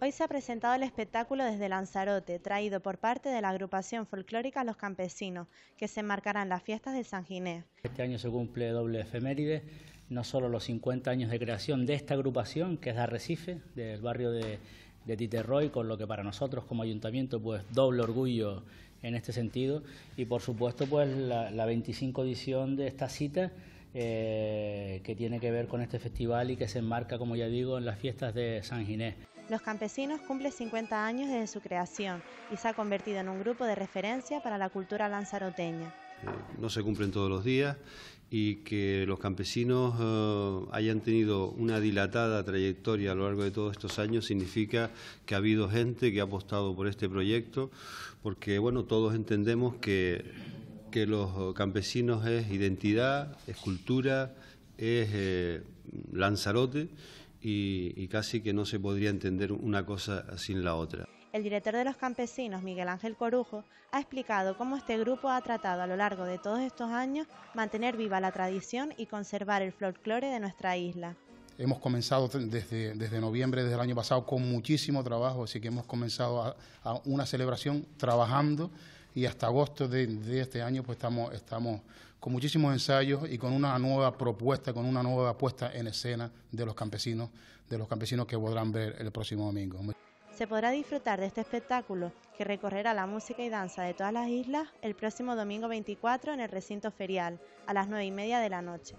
Hoy se ha presentado el espectáculo desde Lanzarote, traído por parte de la agrupación folclórica Los Campesinos, que se enmarcarán las fiestas de San Ginés. Este año se cumple doble efeméride, no solo los 50 años de creación de esta agrupación, que es de Arrecife, del barrio de, Titerroy, con lo que para nosotros como ayuntamiento, pues doble orgullo en este sentido, y por supuesto, pues la, 25 edición de esta cita. Eh, que tiene que ver con este festival y que se enmarca, como ya digo, en las fiestas de San Ginés. Los Campesinos cumplen 50 años desde su creación y se ha convertido en un grupo de referencia para la cultura lanzaroteña. Eh, no se cumplen todos los días y que los campesinos eh, hayan tenido una dilatada trayectoria a lo largo de todos estos años significa que ha habido gente que ha apostado por este proyecto porque bueno todos entendemos que, que los campesinos es identidad, es cultura, es eh, Lanzarote y, casi que no se podría entender una cosa sin la otra. El director de los campesinos, Miguel Ángel Corujo, ha explicado cómo este grupo ha tratado a lo largo de todos estos años mantener viva la tradición y conservar el folclore de nuestra isla. Hemos comenzado desde, noviembre, desde el año pasado, con muchísimo trabajo, así que hemos comenzado a una celebración trabajando y hasta agosto de, este año pues estamos, estamos con muchísimos ensayos y con una nueva propuesta, con una nueva puesta en escena de los campesinos, de los campesinos que podrán ver el próximo domingo. Se podrá disfrutar de este espectáculo que recorrerá la música y danza de todas las islas el próximo domingo 24 en el recinto ferial a las 9 y media de la noche.